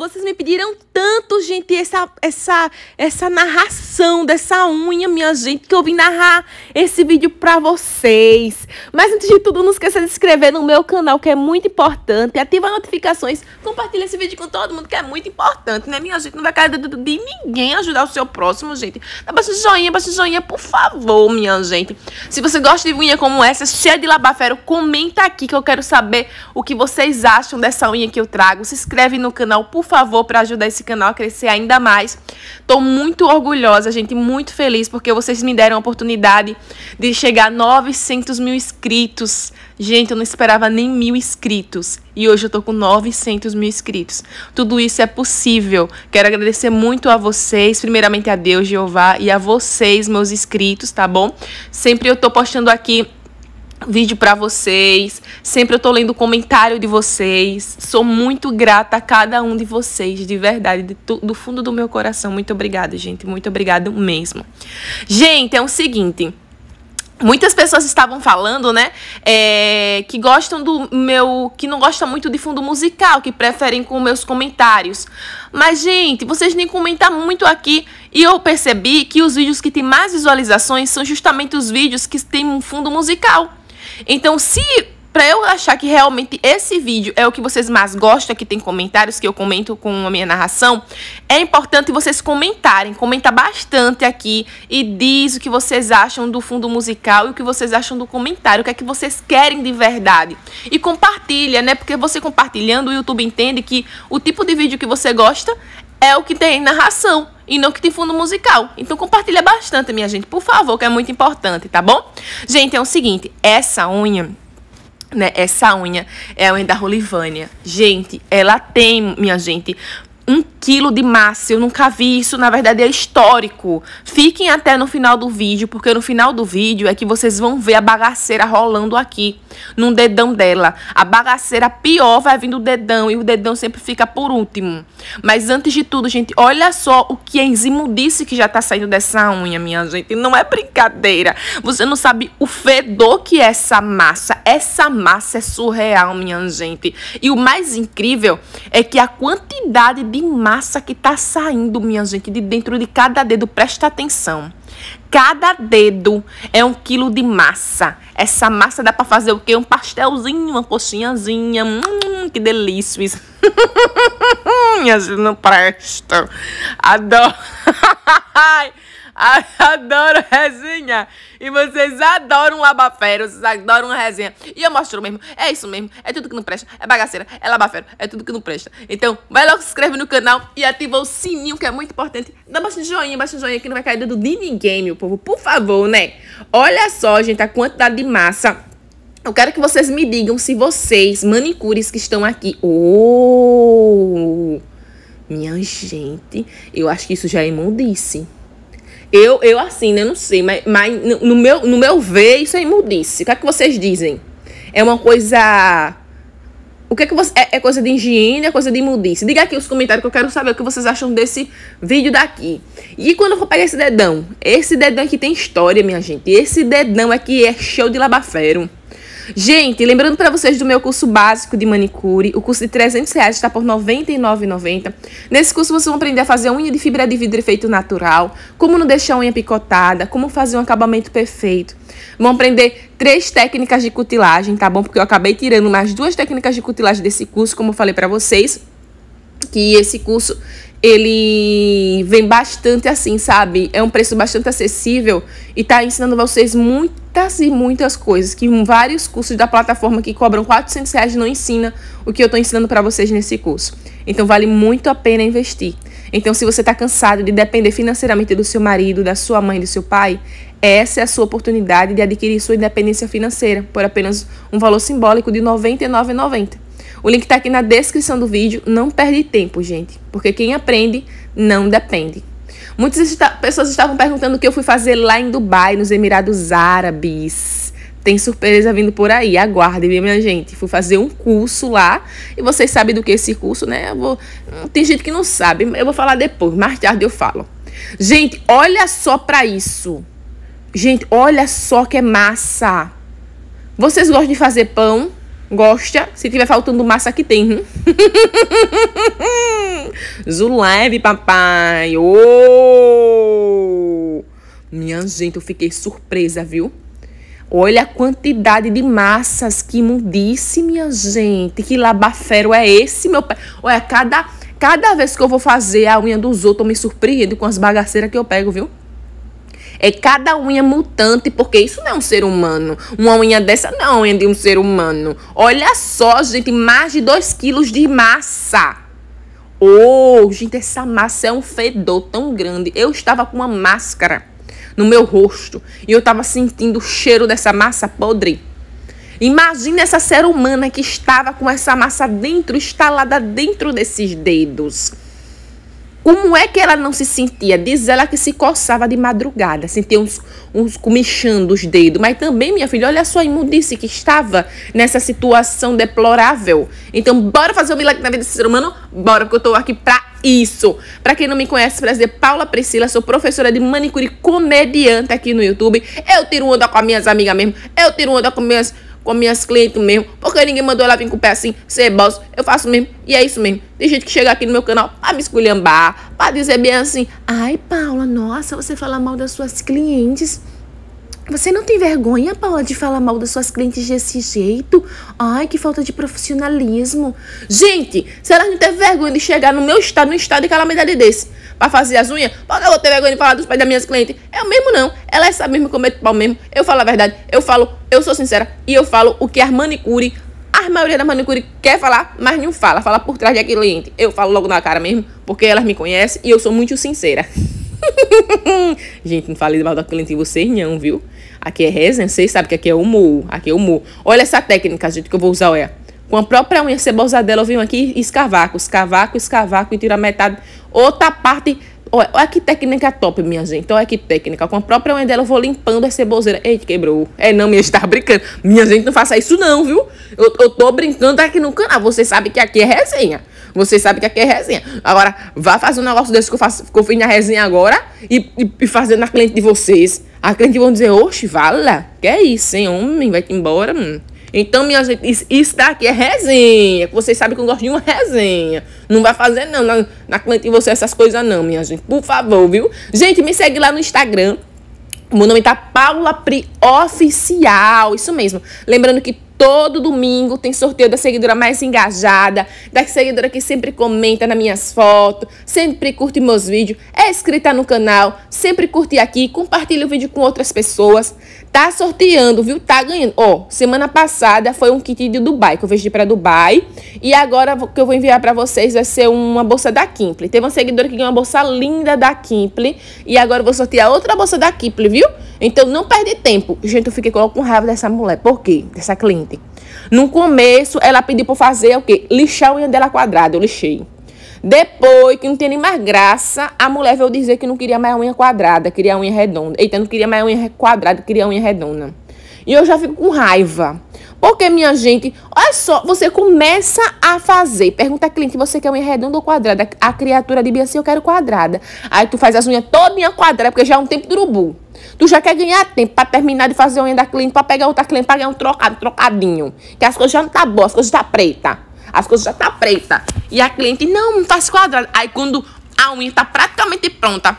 vocês me pediram tanto, gente, essa, essa, essa narração dessa unha, minha gente, que eu vim narrar esse vídeo pra vocês. Mas antes de tudo, não esqueça de se inscrever no meu canal, que é muito importante. Ativa as notificações, compartilha esse vídeo com todo mundo, que é muito importante, né, minha gente? Não vai cair de, de, ninguém ajudar o seu próximo, gente. Dá bastante joinha, bastante joinha, por favor, minha gente. Se você gosta de unha como essa, cheia é de labafero, comenta aqui que eu quero saber o que vocês acham dessa unha que eu trago. Se inscreve no canal, por favor favor, para ajudar esse canal a crescer ainda mais. Tô muito orgulhosa, gente, muito feliz, porque vocês me deram a oportunidade de chegar a 900 mil inscritos. Gente, eu não esperava nem mil inscritos. E hoje eu tô com 900 mil inscritos. Tudo isso é possível. Quero agradecer muito a vocês, primeiramente a Deus, Jeová, e a vocês, meus inscritos, tá bom? Sempre eu tô postando aqui vídeo para vocês. Sempre eu tô lendo comentário de vocês. Sou muito grata a cada um de vocês, de verdade, de do fundo do meu coração. Muito obrigada, gente. Muito obrigada mesmo. Gente, é o seguinte, Muitas pessoas estavam falando, né, é, que gostam do meu, que não gostam muito de fundo musical, que preferem com meus comentários. Mas gente, vocês nem comentam muito aqui e eu percebi que os vídeos que têm mais visualizações são justamente os vídeos que têm um fundo musical. Então, se para eu achar que realmente esse vídeo é o que vocês mais gostam, que tem comentários que eu comento com a minha narração, é importante vocês comentarem, comenta bastante aqui e diz o que vocês acham do fundo musical e o que vocês acham do comentário, o que é que vocês querem de verdade. E compartilha, né? Porque você compartilhando, o YouTube entende que o tipo de vídeo que você gosta é o que tem narração e não que tem fundo musical. Então compartilha bastante, minha gente, por favor, que é muito importante, tá bom? Gente, é o seguinte, essa unha né, essa unha é a unha da Rolivânia. Gente, ela tem, minha gente, um quilo de massa. Eu nunca vi isso, na verdade é histórico. Fiquem até no final do vídeo, porque no final do vídeo é que vocês vão ver a bagaceira rolando aqui, no dedão dela. A bagaceira pior vai vir do dedão, e o dedão sempre fica por último. Mas antes de tudo, gente, olha só o que a enzimo disse que já tá saindo dessa unha, minha gente. Não é brincadeira. Você não sabe o fedor que é essa massa. Essa massa é surreal, minha gente. E o mais incrível é que a quantidade de de massa que está saindo, minha gente, de dentro de cada dedo. Presta atenção. Cada dedo é um quilo de massa. Essa massa dá para fazer o quê? Um pastelzinho, uma coxinhazinha. Hum, que delícia isso. Minha gente, não presta. Adoro. Adoro resenha. E vocês adoram labafero, vocês adoram resenha. E eu mostro mesmo. É isso mesmo. É tudo que não presta. É bagaceira, é labafero, é tudo que não presta. Então, vai logo se inscreve no canal e ativa o sininho, que é muito importante. Dá bastante joinha, bastante joinha, que não vai cair do de ninguém, meu povo. Por favor, né? Olha só, gente, a quantidade de massa. Eu quero que vocês me digam se vocês, manicures que estão aqui... Oh! Minha gente, eu acho que isso já é imundice. Eu, eu assim, né? Não sei, mas, mas no, meu, no meu ver, isso é imundice. O que é que vocês dizem? É uma coisa. O que é que você. É, é coisa de higiene, é coisa de imundice? Diga aqui os comentários que eu quero saber o que vocês acham desse vídeo daqui. E quando eu vou pegar esse dedão? Esse dedão aqui tem história, minha gente. Esse dedão aqui é cheio de labafero. Gente, lembrando para vocês do meu curso básico de manicure, o curso de 300 reais está por R$ 99,90. Nesse curso vocês vão aprender a fazer unha de fibra de vidro efeito natural, como não deixar a unha picotada, como fazer um acabamento perfeito. Vão aprender três técnicas de cutilagem, tá bom? Porque eu acabei tirando mais duas técnicas de cutilagem desse curso, como eu falei para vocês, que esse curso ele vem bastante assim, sabe? É um preço bastante acessível e tá ensinando vocês muito muitas e muitas coisas que vários cursos da plataforma que cobram 400 reais não ensina o que eu estou ensinando para vocês nesse curso. Então vale muito a pena investir. Então se você está cansado de depender financeiramente do seu marido, da sua mãe, do seu pai, essa é a sua oportunidade de adquirir sua independência financeira por apenas um valor simbólico de R$ 99,90. O link está aqui na descrição do vídeo. Não perde tempo, gente, porque quem aprende não depende. Muitas pessoas estavam perguntando o que eu fui fazer lá em Dubai, nos Emirados Árabes. Tem surpresa vindo por aí, aguardem, minha gente. Fui fazer um curso lá. E vocês sabem do que é esse curso, né? Vou... Hum, tem gente que não sabe, eu vou falar depois. Mais tarde eu falo. Gente, olha só para isso. Gente, olha só que é massa. Vocês gostam de fazer pão? Gosta. Se tiver faltando massa, que tem. Hein? Hum? Zuleve, papai. Oh! Minha gente, eu fiquei surpresa, viu? Olha a quantidade de massas que imundice, minha gente. Que labafero é esse, meu pai? Olha, cada, cada vez que eu vou fazer a unha dos outros, eu me surpreendo com as bagaceiras que eu pego, viu? É cada unha mutante, porque isso não é um ser humano. Uma unha dessa não é unha de um ser humano. Olha só, gente, mais de 2 quilos de massa. Oh, gente, essa massa é um fedor tão grande. Eu estava com uma máscara no meu rosto e eu estava sentindo o cheiro dessa massa podre. Imagina essa ser humana que estava com essa massa dentro, instalada dentro desses dedos. Como é que ela não se sentia? Diz ela que se coçava de madrugada, sentia uns, uns comichando os dedos. Mas também, minha filha, olha só a imundice que estava nessa situação deplorável. Então, bora fazer o um milagre na vida desse ser humano? Bora, que eu tô aqui pra isso. Para quem não me conhece, prazer Paula Priscila, sou professora de manicure comediante aqui no YouTube. Eu tiro onda com as minhas amigas mesmo. Eu tiro onda com minhas com minhas clientes mesmo. Porque ninguém mandou ela vir com o pé assim, ser boss. Eu faço mesmo. E é isso mesmo. Tem gente que chega aqui no meu canal pra me esculhambar, pra dizer bem assim: ai, Paula, nossa, você fala mal das suas clientes. Você não tem vergonha, Paula, de falar mal das suas clientes desse jeito? Ai, que falta de profissionalismo. Gente, se que não tem vergonha de chegar no meu estado, num estado de calamidade desse, para fazer as unhas, porque eu vou ter vergonha de falar dos pais das minhas clientes. Eu é mesmo não. ela é sabe mesmo comer pau mesmo. Eu falo a verdade. Eu falo, eu sou sincera. E eu falo o que a manicure, a maioria da manicure quer falar, mas não fala. Fala por trás da cliente. Eu falo logo na cara mesmo, porque elas me conhecem e eu sou muito sincera. Gente, não falei mal da cliente de vocês, não, viu? Aqui é resenha, vocês sabem que aqui é humor. Aqui é humor. Olha essa técnica, gente, que eu vou usar, olha com a própria unha cebosa dela, eu venho aqui escavar, escavaco, escavaco, escavaco e tiro a metade. Outra parte Olha, que técnica top, minha gente. Olha que técnica. Com a própria unha dela, eu vou limpando a ceboseira. Eita, quebrou. É, não, minha gente, tá brincando. Minha gente, não faça isso não, viu? Eu, eu tô brincando aqui no canal. Você sabe que aqui é resenha. Você sabe que aqui é resenha. Agora, vá fazer um negócio desse que eu, faço, que eu fiz na resenha agora e, e, e fazendo na cliente de vocês. A cliente vão dizer, oxe, vala. Que é isso, hein, homem? Vai embora, mano. Hum. Então, minha gente, isso daqui é resenha. Vocês sabem que eu gosto de uma resenha. Não vai fazer, não, na, na cliente de você essas coisas, não, minha gente. Por favor, viu? Gente, me segue lá no Instagram. O meu nome tá Paula Pri Oficial. Isso mesmo. Lembrando que Todo domingo tem sorteio da seguidora mais engajada, da seguidora que sempre comenta nas minhas fotos, sempre curte meus vídeos, é inscrita no canal, sempre curte aqui, compartilha o vídeo com outras pessoas. Tá sorteando, viu? Tá ganhando. Ó, oh, semana passada foi um kit de Dubai, que eu vesti para Dubai. E agora que eu vou enviar para vocês vai ser uma bolsa da Kimple. Teve uma seguidora que ganhou uma bolsa linda da Kimple. E agora eu vou sortear outra bolsa da Kimple, viu? Então não perde tempo. Gente, eu fiquei com raiva dessa mulher. Por quê? Dessa cliente. No começo, ela pediu para fazer o quê? Lixar a unha dela quadrada. Eu lixei. Depois, que não tinha nem mais graça, a mulher veio dizer que não queria mais unha quadrada, queria unha redonda. Eita, não queria mais unha quadrada, queria unha redonda. E eu já fico com raiva. Porque, minha gente, olha só, você começa a fazer. Pergunta a cliente, você quer unha redonda ou quadrada? A criatura de assim, eu quero quadrada. Aí tu faz as unhas todinha quadrada, porque já é um tempo do urubu. Tu já quer ganhar tempo para terminar de fazer a unha da cliente, para pegar outra cliente, para ganhar um trocado, trocadinho. Que as coisas já não tá boas, as coisas já tá preta. As coisas já tá preta. E a cliente, não, não faz quadrada. Aí quando a unha tá praticamente pronta,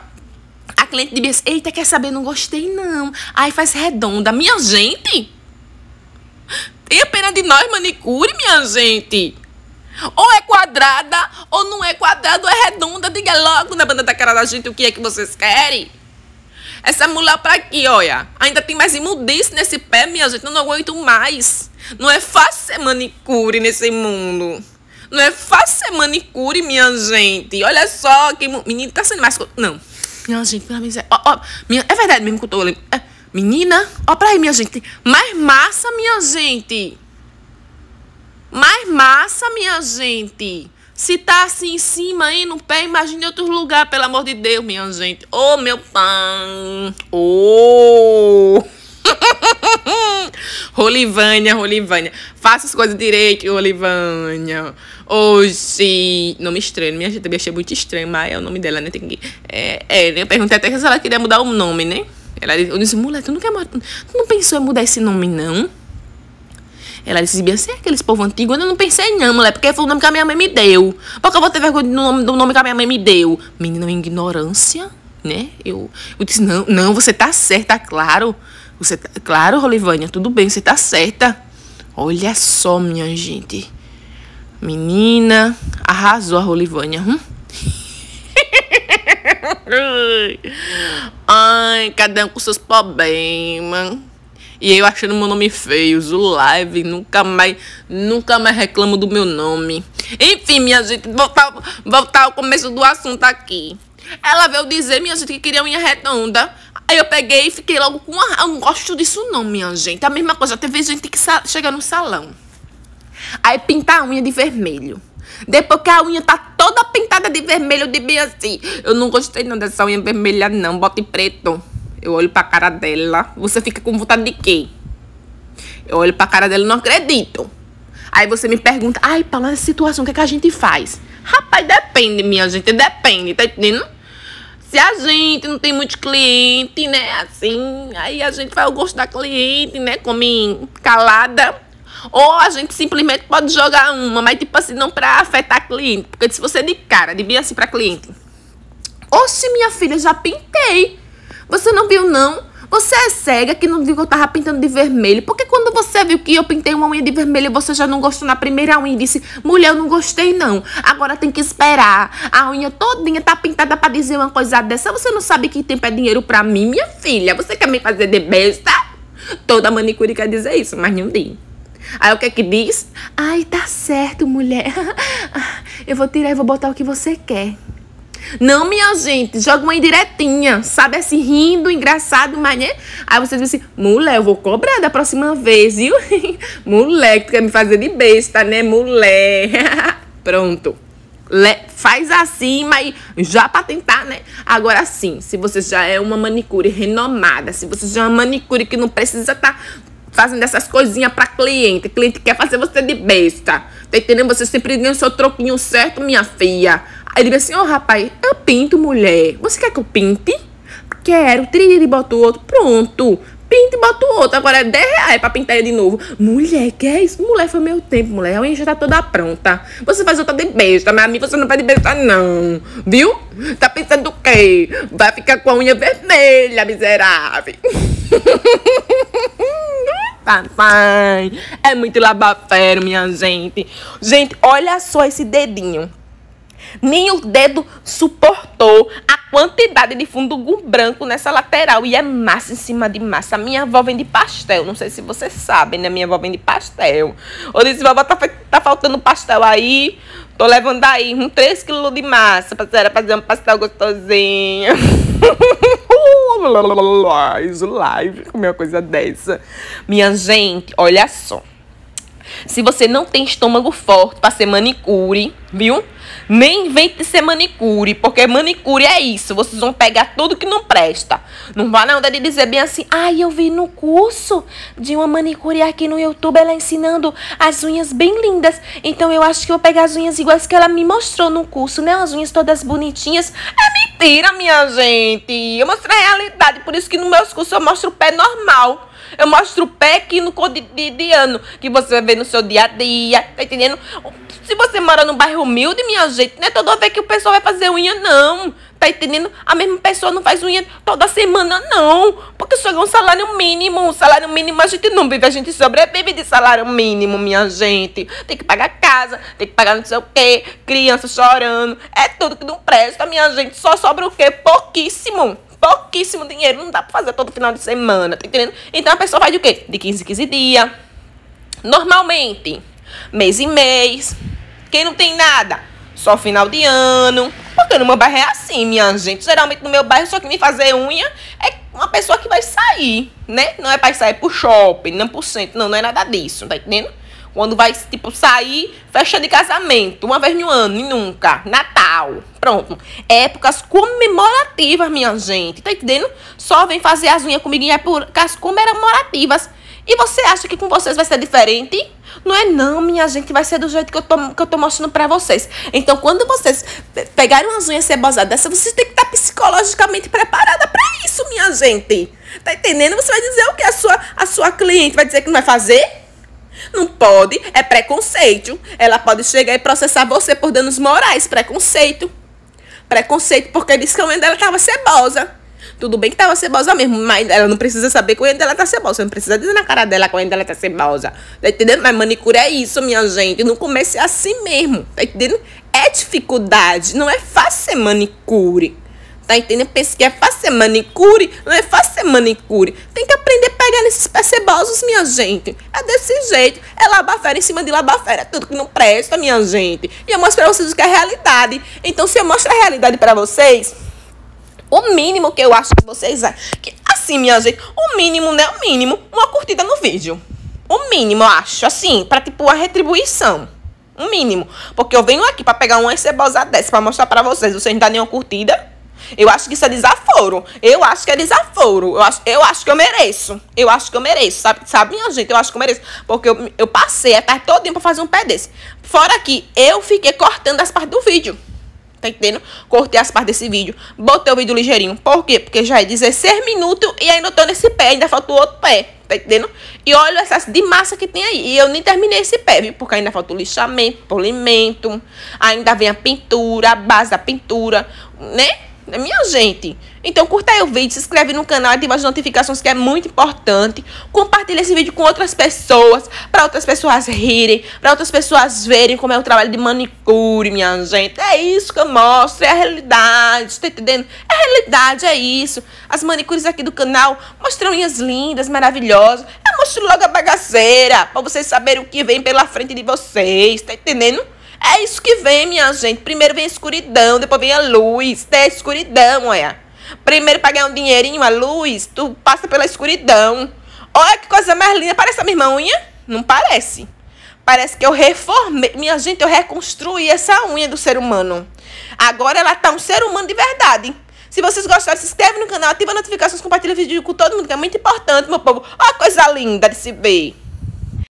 cliente de Beyoncé, eita, quer saber? Não gostei, não. Aí faz redonda. Minha gente! Tem a pena de nós, manicure, minha gente! Ou é quadrada, ou não é quadrada, ou é redonda. Diga logo na banda da cara da gente o que é que vocês querem. Essa mulher pra tá aqui, olha. Ainda tem mais imundice nesse pé, minha gente. Eu não aguento mais. Não é fácil ser manicure nesse mundo. Não é fácil ser manicure, minha gente. Olha só que menino tá sendo mais. Não. Minha gente, pelo amor Ó, ó, minha, é verdade mesmo que eu tô olhando. É, menina, ó pra aí, minha gente. Mais massa, minha gente. Mais massa, minha gente. Se tá assim em cima, aí no pé, imagine outro lugar, pelo amor de Deus, minha gente. Ô, oh, meu pão. Ô. Oh. Olivânia, Olivânia, Faça as coisas direito, Olivânia. Hoje. Nome estranho, minha gente. Eu achei muito estranho, mas é o nome dela, né? Tem que... é, é, eu perguntei até se ela queria mudar o nome, né? Ela eu disse, mulher, tu não quer tu não pensou em mudar esse nome, não? Ela disse, Bia, você é aqueles povo antigo? Eu não pensei não, mulher, porque foi o nome que a minha mãe me deu. Porque eu vou ter vergonha do nome, do nome que a minha mãe me deu. Menina, ignorância, né? Eu, eu disse, não, não, você tá certa, claro. Você tá... Claro, Rolivânia, tudo bem, você tá certa. Olha só, minha gente. Menina, arrasou a Rolivânia. Hum? Ai, cada um com seus problemas. E eu achando meu nome feio, live nunca mais, nunca mais reclamo do meu nome. Enfim, minha gente, voltar, voltar ao começo do assunto aqui. Ela veio dizer, minha gente, que queria unha redonda. Aí eu peguei e fiquei logo com uma... Eu não gosto disso não, minha gente. A mesma coisa, teve gente que sa... chega no salão. Aí pinta a unha de vermelho. Depois que a unha tá toda pintada de vermelho, eu digo assim, eu não gostei não dessa unha vermelha não, bote preto. Eu olho pra cara dela, você fica com vontade de quê? Eu olho pra cara dela e não acredito. Aí você me pergunta, ai, Paula, nessa situação, o que, é que a gente faz? Rapaz, depende, minha gente, depende, tá entendendo? Se a gente não tem muito cliente, né? Assim, aí a gente vai ao gosto da cliente, né? Come calada. Ou a gente simplesmente pode jogar uma, mas tipo assim, não pra afetar cliente. Porque se você é de cara, de bem assim pra cliente. Oxe, minha filha, já pintei. Você não viu, não? Você é cega que não viu que eu tava pintando de vermelho. Porque quando você viu que eu pintei uma unha de vermelho, você já não gostou na primeira unha e disse: mulher, eu não gostei não. Agora tem que esperar. A unha todinha tá pintada para dizer uma coisa dessa. Você não sabe que tempo é dinheiro para mim, minha filha. Você quer me fazer de besta? Toda manicure quer dizer isso, mas não diz. Aí o que é que diz? Ai, tá certo, mulher. Eu vou tirar e vou botar o que você quer. Não, minha gente, joga uma indiretinha, sabe? Assim, rindo, engraçado, mas né? Aí você diz assim, mulher, eu vou cobrar da próxima vez, viu? mulher, que tu quer me fazer de besta, né, mulher? Pronto. Le faz assim, mas já para tentar, né? Agora sim, se você já é uma manicure renomada, se você já é uma manicure que não precisa estar tá fazendo essas coisinhas para cliente. Cliente quer fazer você de besta. Tá entendendo? Você sempre ganha o seu troquinho certo, minha filha. Aí ele diz assim: Ô oh, rapaz, eu pinto mulher. Você quer que eu pinte? Quero. Trilha e bota o outro. Pronto. Pinta e bota o outro. Agora é 10 reais pra pintar ele de novo. Mulher, que é isso? Mulher, foi meu tempo, mulher. A unha já tá toda pronta. Você faz outra de besta, mas a mim você não vai de besta, não. Viu? Tá pensando o quê? Vai ficar com a unha vermelha, miserável. papai. É muito labafero, minha gente. Gente, olha só esse dedinho. Nem o dedo suportou a quantidade de fundo branco nessa lateral. E é massa em cima de massa. minha avó vem de pastel. Não sei se vocês sabem, né? Minha avó vem de pastel. Eu disse, vovó, tá, tá faltando pastel aí. Tô levando aí um 3 quilos de massa. Pra fazer um pastel gostosinho. Live, live, uma coisa dessa. Minha gente, olha só. Se você não tem estômago forte para ser manicure, viu? Nem invente ser manicure, porque manicure é isso. Vocês vão pegar tudo que não presta. Não vá na onda de dizer bem assim, ai, ah, eu vi no curso de uma manicure aqui no YouTube, ela ensinando as unhas bem lindas. Então eu acho que eu vou pegar as unhas iguais que ela me mostrou no curso, né? As unhas todas bonitinhas. É mentira, minha gente. Eu mostro a realidade. Por isso que nos meus cursos eu mostro o pé normal. Eu mostro o pé que no cotidiano, que você vê no seu dia a dia, tá entendendo? se você mora num bairro humilde, minha gente, não é toda vez que o pessoal vai fazer unha, não. Tá entendendo? A mesma pessoa não faz unha toda semana, não. Porque só é um salário mínimo. Um salário mínimo a gente não vive, a gente sobrevive de salário mínimo, minha gente. Tem que pagar casa, tem que pagar não sei o quê, criança chorando. É tudo que não presta, minha gente. Só sobra o quê? Pouquíssimo pouquíssimo dinheiro. Não dá pra fazer todo final de semana, tá entendendo? Então a pessoa faz de quê? De 15 em 15 dias. Normalmente, mês em mês. Quem não tem nada? Só final de ano. Porque no meu bairro é assim, minha gente. Geralmente no meu bairro, só que me fazer unha é uma pessoa que vai sair, né? Não é pra sair pro shopping, não pro centro, não, não é nada disso, tá entendendo? Quando vai, tipo, sair, fecha de casamento, uma vez no ano e nunca. Natal. Pronto. Épocas comemorativas, minha gente. Tá entendendo? Só vem fazer as unhas comigo em é épocas comemorativas. E você acha que com vocês vai ser diferente? Não é não, minha gente, vai ser do jeito que eu tô, que eu tô mostrando pra vocês. Então, quando vocês pegarem umas unhas cebosadas dessa, vocês têm que estar psicologicamente preparada pra isso, minha gente. Tá entendendo? Você vai dizer o que? A sua, a sua cliente vai dizer que não vai fazer? Não pode, é preconceito. Ela pode chegar e processar você por danos morais, preconceito. Preconceito porque disse que a mãe dela tava cebosa. Tudo bem que tava cebosa mesmo, mas ela não precisa saber quando ela tá cebosa. não precisa dizer na cara dela quando ela tá cebosa. Tá entendendo? Mas manicure é isso, minha gente. Não comece assim mesmo. Tá entendendo? É dificuldade. Não é fácil ser manicure. Tá entendendo? Pensa que é fácil ser manicure. Não é fácil ser manicure. Tem que aprender a pegar nesses pés cebosos, minha gente. É desse jeito. É labafera em cima de labafera. É tudo que não presta, minha gente. E eu mostro pra vocês o que é realidade. Então, se eu mostro a realidade para vocês o mínimo que eu acho que vocês. É que, assim, minha gente, o mínimo, né? O mínimo, uma curtida no vídeo. O mínimo, eu acho, assim, para tipo a retribuição. O mínimo. Porque eu venho aqui para pegar uma cebosa dessa para mostrar para vocês. Vocês não dá nenhuma curtida. Eu acho que isso é desaforo. Eu acho que é desaforo. Eu acho, eu acho que eu mereço. Eu acho que eu mereço. Sabe, sabe minha gente? Eu acho que eu mereço. Porque eu, eu passei a tarde todinha pra fazer um pé desse. Fora que eu fiquei cortando as partes do vídeo. Tá entendendo? Cortei as partes desse vídeo. Botei o vídeo ligeirinho. Por quê? Porque já é 16 minutos e ainda tô nesse pé. Ainda falta o outro pé. Tá entendendo? E olha o excesso de massa que tem aí. E eu nem terminei esse pé, viu? Porque ainda falta o lixamento, polimento. Ainda vem a pintura, a base da pintura, né? É minha gente, então curta aí o vídeo, se inscreve no canal, ativa as notificações que é muito importante. Compartilha esse vídeo com outras pessoas, para outras pessoas rirem, para outras pessoas verem como é o trabalho de manicure, minha gente. É isso que eu mostro, é a realidade, tá entendendo? É a realidade, é isso. As manicures aqui do canal mostram linhas lindas, maravilhosas. Eu mostro logo a bagaceira, para vocês saberem o que vem pela frente de vocês, tá entendendo? É isso que vem, minha gente. Primeiro vem a escuridão, depois vem a luz. Tem é a escuridão, olha. Primeiro pra ganhar um dinheirinho, a luz, tu passa pela escuridão. Olha que coisa mais linda. Parece a minha irmã unha? Não parece. Parece que eu reformei. Minha gente, eu reconstruí essa unha do ser humano. Agora ela tá um ser humano de verdade. Se vocês gostaram, se inscreve no canal, ativa notificações, compartilha o vídeo com todo mundo, que é muito importante, meu povo. Olha a coisa linda de se ver.